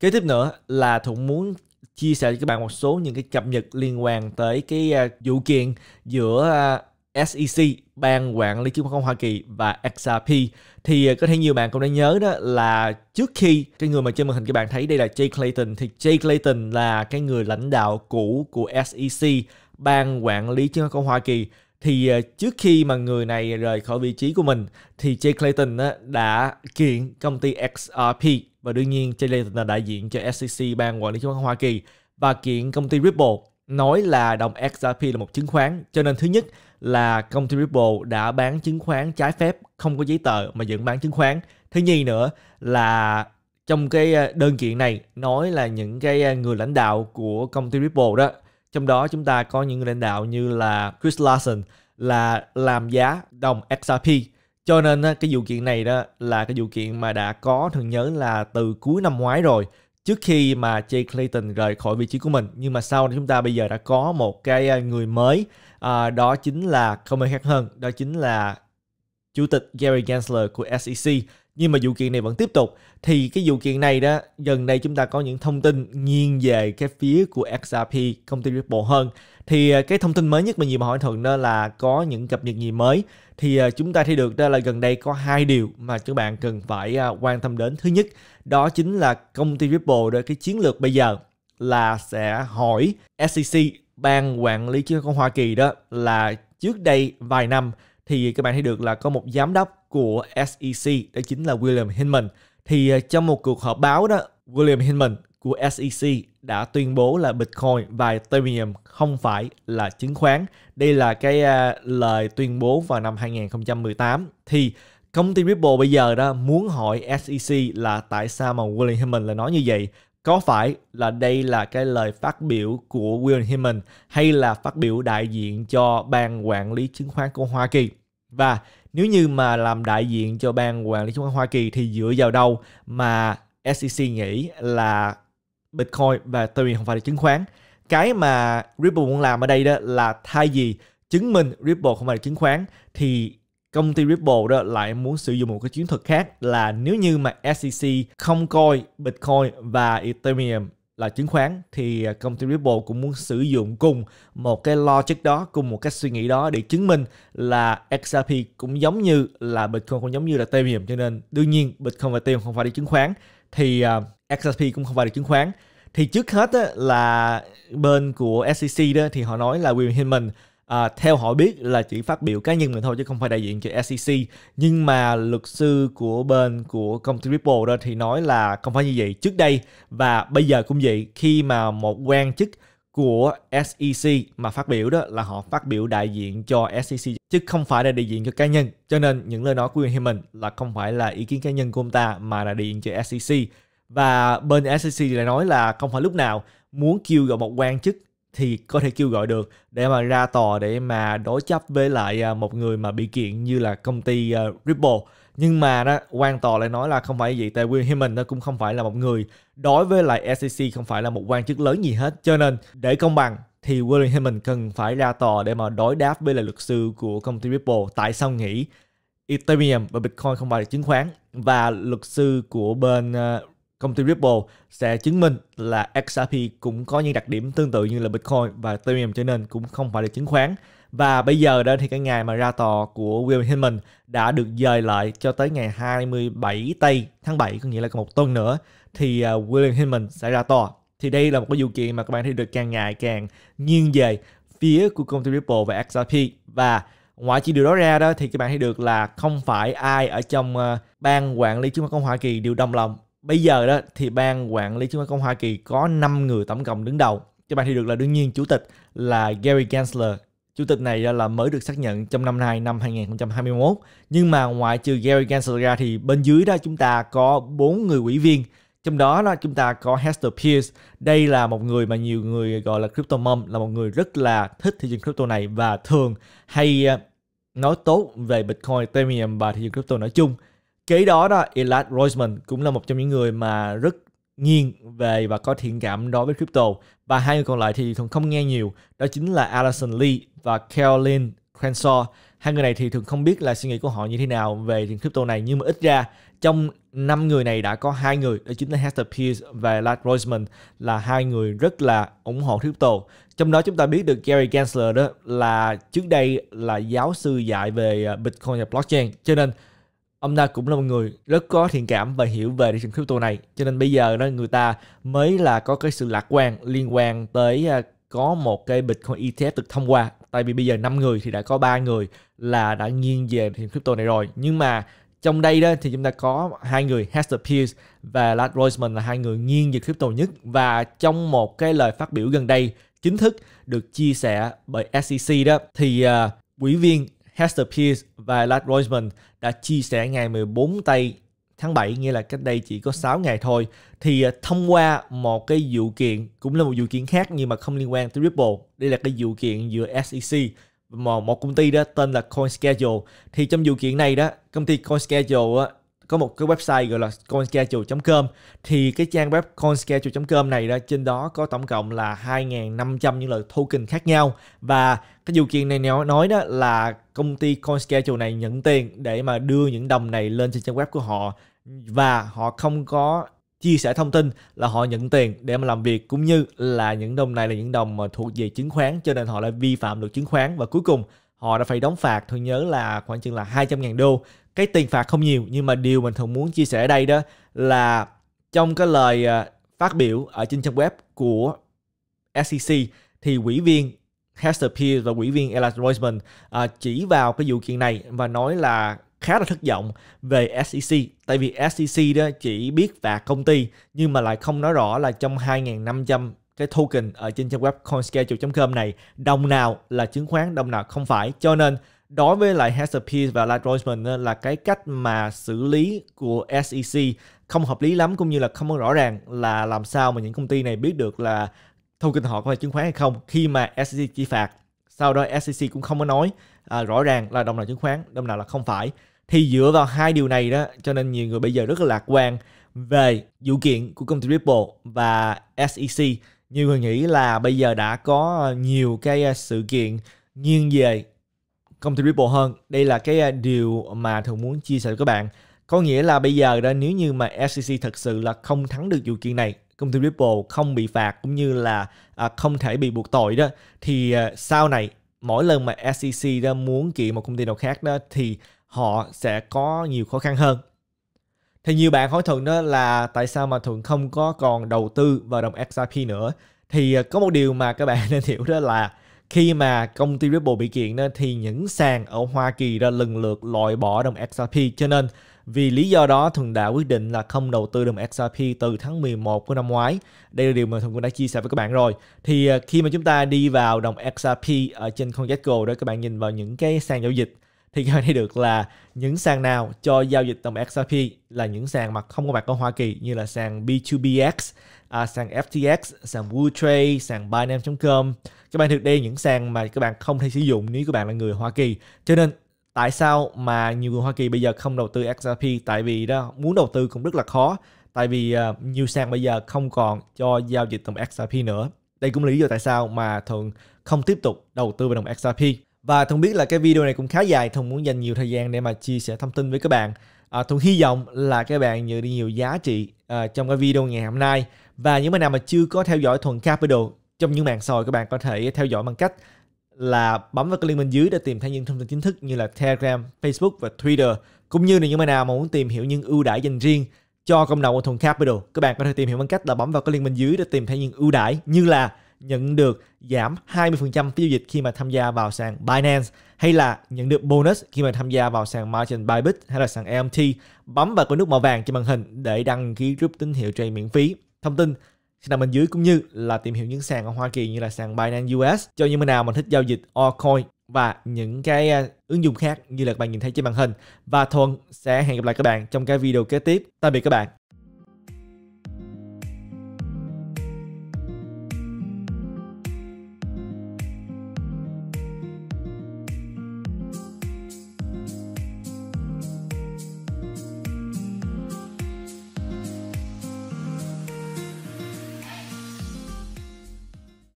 Kế tiếp nữa là Thuận muốn chia sẻ cho các bạn một số những cái cập nhật liên quan tới cái à, vụ kiện giữa à, SEC, Ban Quản lý Chứng khoán Hoa Kỳ và XRP. Thì à, có thể nhiều bạn cũng đã nhớ đó là trước khi cái người mà trên màn hình các bạn thấy đây là Jay Clayton thì Jay Clayton là cái người lãnh đạo cũ của SEC, Ban Quản lý Chứng khoán Hoa Kỳ thì ờ, trước khi mà người này rời khỏi vị trí của mình thì Jay Clayton đã kiện công ty XRP và đương nhiên Jay Clayton là đại diện cho SEC ban quản lý chứng khoán Hoa Kỳ và kiện công ty Ripple nói là đồng XRP là một chứng khoán cho nên thứ nhất là công ty Ripple đã bán chứng khoán trái phép không có giấy tờ mà vẫn bán chứng khoán thứ nhì nữa là trong cái ờ, đơn kiện này nói là những cái ờ, người lãnh đạo của công ty Ripple đó trong đó chúng ta có những lãnh đạo như là Chris Larson là làm giá đồng XRP cho nên cái vụ kiện này đó là cái vụ kiện mà đã có thường nhớ là từ cuối năm ngoái rồi trước khi mà Jay Clayton rời khỏi vị trí của mình nhưng mà sau đó chúng ta bây giờ đã có một cái à, người mới à, đó chính là không ai khác hơn đó chính là chủ tịch Gary Gensler của SEC nhưng mà vụ kiện này vẫn tiếp tục thì cái vụ kiện này đó gần đây chúng ta có những thông tin nghiêng về cái phía của XRP công ty Ripple hơn thì à, cái thông tin mới nhất mà nhiều mà hỏi thường đó là có những cập nhật gì mới thì à, chúng ta thấy được đó là gần đây có hai điều mà các bạn cần phải à, quan tâm đến thứ nhất đó chính là công ty Ripple đó cái chiến lược bây giờ là sẽ hỏi SEC ban quản lý chứng khoán Hoa Kỳ đó là trước đây vài năm thì các bạn thấy được là có một giám đốc của SEC đó chính là William Hinman thì à, trong một cuộc họp báo đó William Hinman của SEC đã tuyên bố là Bitcoin và Ethereum không phải là chứng khoán. Đây là cái uh, lời tuyên bố vào năm 2018. Thì công ty Ripple bây giờ đó muốn hỏi SEC là tại sao mà William Hinman lại nói như vậy? Có phải là đây là cái lời phát biểu của William Hinman hay là phát biểu đại diện cho ban quản lý chứng khoán của Hoa Kỳ? Và nếu như mà làm đại diện cho ban quản lý chứng khoán Hoa Kỳ thì dựa vào đâu mà SEC nghĩ là Bitcoin và Ethereum không phải là chứng khoán. Cái mà Ripple muốn làm ở đây đó là thay vì chứng minh Ripple không phải là chứng khoán thì công ty Ripple đó lại muốn sử dụng một cái chiến thuật khác là nếu như mà SEC không coi Bitcoin và Ethereum là chứng khoán thì à, công ty Ripple cũng muốn sử dụng cùng một cái logic đó, cùng một cách suy nghĩ đó để chứng minh là XRP cũng giống như là Bitcoin cũng giống như là Ethereum cho nên đương nhiên Bitcoin và Ethereum không phải đi chứng khoán thì à, XRP cũng không phải đi chứng khoán thì trước hết là bên của SEC đó thì họ nói là William Hinman à, theo họ biết là chỉ phát biểu cá nhân mình thôi chứ không phải đại diện cho SEC nhưng mà luật sư của bên của công ty Ripple đó thì nói là không phải như vậy trước đây và bây giờ cũng vậy khi mà một quan chức của SEC mà phát biểu đó là họ phát biểu đại diện cho SEC chứ không phải là đại diện cho cá nhân cho nên những lời nói của William mình là không phải là ý kiến cá nhân của ông ta mà là đại diện cho SEC và bên SEC lại nói là không phải lúc nào muốn kêu gọi một quan chức thì có thể kêu gọi được để mà ra tòa để mà đối chấp với lại à, một người mà bị kiện như là công ty à, Ripple nhưng mà đó quan tòa lại nói là không phải vậy tại Wilhelmin nó cũng không phải là một người đối với lại SEC không phải là một quan chức lớn gì hết cho nên để công bằng thì Wilhelmin cần phải ra tòa để mà đối đáp với lại luật sư của công ty Ripple tại sao nghĩ Ethereum và Bitcoin không phải là chứng khoán và luật sư của bên à, công ty Ripple sẽ chứng minh là XRP cũng có những đặc điểm tương tự như là Bitcoin và Ethereum cho nên cũng không phải là chứng khoán. Và bây giờ đó thì cái ngày mà ra tòa của William Hinman đã được dời lại cho tới ngày 27 tây tháng 7, có nghĩa là còn một tuần nữa thì à, William Hinman sẽ ra tòa. Thì đây là một cái vụ kiện mà các bạn thấy được càng ngày càng nghiêng về phía của công ty Ripple và XRP và ngoại trừ điều đó ra đó thì các bạn thấy được là không phải ai ở trong à, ban quản lý chứng khoán Hoa Kỳ đều đồng lòng bây giờ đó thì ban quản lý chứng khoán công Hoa Kỳ có 5 người tổng cộng đứng đầu cho bạn thì được là đương nhiên chủ tịch là Gary Gensler chủ tịch này là mới được xác nhận trong năm nay năm 2021 nhưng mà ngoại trừ Gary Gensler ra thì bên dưới đó chúng ta có bốn người ủy viên trong đó là chúng ta có Hester Pierce đây là một người mà nhiều người gọi là crypto mom là một người rất là thích thị trường crypto này và thường hay ờ, nói tốt về Bitcoin, Ethereum và thị trường crypto nói chung kế đó đó Elad Roisman cũng là một trong những người mà rất nghiêng về và có thiện cảm đối với crypto và hai người còn lại thì thường không nghe nhiều đó chính là Alison Lee và Carolyn Cranshaw hai người này thì thường không biết là suy nghĩ của họ như thế nào về tiền crypto này nhưng mà ít ra trong năm người này đã có hai người đó chính là Hester Pierce và Lars Roisman là hai người rất là ủng hộ crypto trong đó chúng ta biết được Gary Gensler đó là trước đây là giáo sư dạy về ờ, Bitcoin và blockchain cho nên ông ta cũng là một người rất có thiện cảm và hiểu về thị trường crypto này cho nên bây giờ đó người ta mới là có cái sự lạc quan liên quan tới à, có một cái Bitcoin ETF được thông qua tại vì bây giờ 5 người thì đã có 3 người là đã nghiêng về thị trường crypto này rồi nhưng mà trong đây đó thì chúng ta có hai người Hester Pierce và Lars Roisman là hai người nghiêng về crypto nhất và trong một cái lời phát biểu gần đây chính thức được chia sẻ bởi SEC đó thì uh, quỹ viên Hester Pierce và Lars Roisman đã chia sẻ ngày 14 tây tháng 7, nghĩa là cách đây chỉ có 6 ngày thôi, thì à, thông qua một cái vụ kiện, cũng là một vụ kiện khác nhưng mà không liên quan tới Ripple. Đây là cái vụ kiện giữa SEC và một công ty đó tên là CoinSchedule. Thì trong vụ kiện này đó, công ty CoinSchedule có một cái website gọi là coinschedule.com thì cái trang web coinschedule.com này đó trên đó có tổng cộng là 2.500 những loại token khác nhau và cái điều kiện này nói đó là công ty coinschedule này nhận tiền để mà đưa những đồng này lên trên trang web của họ và họ không có chia sẻ thông tin là họ nhận tiền để mà làm việc cũng như là những đồng này là những đồng mà thuộc về chứng khoán cho nên họ lại vi phạm luật chứng khoán và cuối cùng họ đã phải đóng phạt tôi nhớ là khoảng chừng là 200.000 đô cái tiền phạt không nhiều nhưng mà điều mình thường muốn chia sẻ ở đây đó là trong cái lời à, phát biểu ở trên trang web của SEC thì quỹ viên Hester Pierce và quỹ viên Ella Roisman à, chỉ vào cái vụ kiện này và nói là khá là thất vọng về SEC tại vì SEC đó chỉ biết phạt công ty nhưng mà lại không nói rõ là trong 2.500 cái token ở trên trang web coinschedule.com này đồng nào là chứng khoán đồng nào không phải cho nên đối với lại Hester Pierce và Lyle Roseman là cái cách mà xử lý của SEC không hợp lý lắm cũng như là không rõ ràng là làm sao mà những công ty này biết được là thông tin họ có phải chứng khoán hay không khi mà SEC chỉ phạt sau đó SEC cũng không có nói à, rõ ràng là đồng nào chứng khoán đồng nào là không phải thì dựa vào hai điều này đó cho nên nhiều người bây giờ rất là lạc quan về vụ kiện của công ty Ripple và SEC nhiều người nghĩ là bây giờ đã có nhiều cái à, sự kiện nghiêng về Công ty comfortable hơn đây là cái à, điều mà thường muốn chia sẻ với các bạn có nghĩa là bây giờ đó nếu như mà SEC thật sự là không thắng được vụ kiện này công ty Ripple không bị phạt cũng như là à, không thể bị buộc tội đó thì à, sau này mỗi lần mà SEC đó muốn kiện một công ty nào khác đó thì họ sẽ có nhiều khó khăn hơn thì nhiều bạn hỏi thuận đó là tại sao mà thuận không có còn đầu tư vào đồng XRP nữa thì có một điều mà các bạn nên hiểu đó là khi mà công ty Ripple bị kiện đó, thì những sàn ở Hoa Kỳ đã lần lượt loại bỏ đồng XRP cho nên vì lý do đó Thuần đã quyết định là không đầu tư đồng XRP từ tháng 11 của năm ngoái. Đây là điều mà Thuần cũng đã chia sẻ với các bạn rồi. Thì à, khi mà chúng ta đi vào đồng XRP ở trên CoinGecko đó các bạn nhìn vào những cái sàn giao dịch thì coi thấy được là những sàn nào cho giao dịch đồng XRP là những sàn mà không có mặt ở Hoa Kỳ như là sàn B2BX, à, sàn FTX, sàn WooTrade, sàn Binance.com. Các bạn thực đây những sàn mà các bạn không thể sử dụng nếu các bạn là người Hoa Kỳ. Cho nên tại sao mà nhiều người Hoa Kỳ bây giờ không đầu tư XRP tại vì đó muốn đầu tư cũng rất là khó tại vì uh, nhiều sàn bây giờ không còn cho giao dịch đồng XRP nữa. Đây cũng là lý do tại sao mà thường không tiếp tục đầu tư vào đồng XRP. Và Thông biết là cái video này cũng khá dài, Thông muốn dành nhiều thời gian để mà chia sẻ thông tin với các bạn. À, Thông hy vọng là các bạn nhận được nhiều giá trị à, trong cái video ngày hôm nay. Và những bạn nào mà chưa có theo dõi Thuần Capital trong những mạng xã hội các bạn có thể theo dõi bằng cách là bấm vào cái link bên dưới để tìm thấy những thông tin chính thức như là Telegram, Facebook và Twitter cũng như là những bạn nào mà muốn tìm hiểu những ưu đãi dành riêng cho cộng đồng của Thuần Capital các bạn có thể tìm hiểu bằng cách là bấm vào cái link bên dưới để tìm thấy những ưu đãi như là nhận được giảm 20% phí giao dịch khi mà tham gia vào sàn Binance hay là nhận được bonus khi mà tham gia vào sàn Margin Bybit hay là sàn EMT bấm vào cái nút màu vàng trên màn hình để đăng ký group tín hiệu trade miễn phí thông tin sẽ nằm bên dưới cũng như là tìm hiểu những sàn ở Hoa Kỳ như là sàn Binance US cho những người nào mà thích giao dịch altcoin và những cái à, ứng dụng khác như là các bạn nhìn thấy trên màn hình và Thuần sẽ hẹn gặp lại các bạn trong cái video kế tiếp tạm biệt các bạn